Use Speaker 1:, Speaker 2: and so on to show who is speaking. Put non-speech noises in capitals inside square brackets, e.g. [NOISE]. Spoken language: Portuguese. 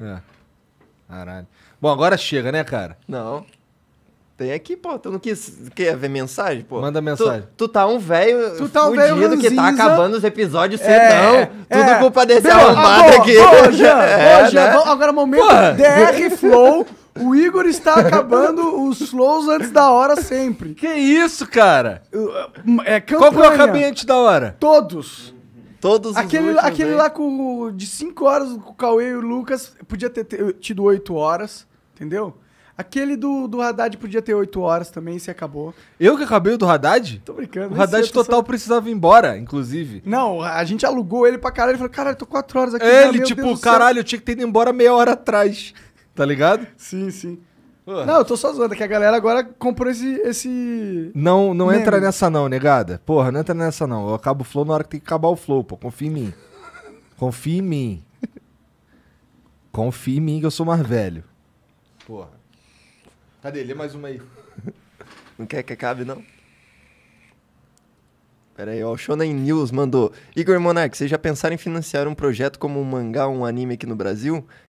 Speaker 1: É. [LAUGHS] Caralho. Bom, agora chega, né, cara?
Speaker 2: Não. Tem aqui, pô. Tu não quis, quer ver mensagem, pô? Manda mensagem. Tu, tu tá um velho Tu tá um velho que tá acabando os episódios é, cedão. É. Tudo é. culpa desse Meu, arrombado aqui. Hoje. [LAUGHS] Jean, É, boa, Jean. né?
Speaker 3: Agora, é momento Porra. DR Flow. O Igor está acabando os flows antes da hora sempre. Que isso, cara? É Qual que eu campanha. acabei antes da hora? Todos. Todos aquele, os Aquele lá com, de 5 horas com o Cauê e o Lucas podia ter tido 8 horas, entendeu? Aquele do, do Haddad podia ter 8 horas também, se acabou. Eu que acabei o do Haddad? Tô
Speaker 1: brincando. O Haddad total só...
Speaker 3: precisava ir embora, inclusive. Não, a gente alugou ele pra caralho. Ele falou, caralho, tô 4 horas aqui. É, né? ele, tipo, caralho, eu
Speaker 1: tinha que ter ido embora meia hora atrás. [LAUGHS] Tá ligado? sim, sim. Não,
Speaker 3: eu tô só zoando, é que a galera agora comprou esse. esse... Não, não meme. entra nessa,
Speaker 1: não, negada. Porra, não entra nessa, não. Eu acabo o flow na hora que tem que acabar o flow, pô. Confia em mim. Confia em mim. Confia em mim que eu sou mais velho.
Speaker 2: Porra. Cadê? Lê mais uma aí. [LAUGHS] Não quer que acabe, não? Pera aí, ó, o Shonen News mandou. Igor Monark, vocês já pensaram em financiar um projeto como um mangá ou um anime aqui no Brasil?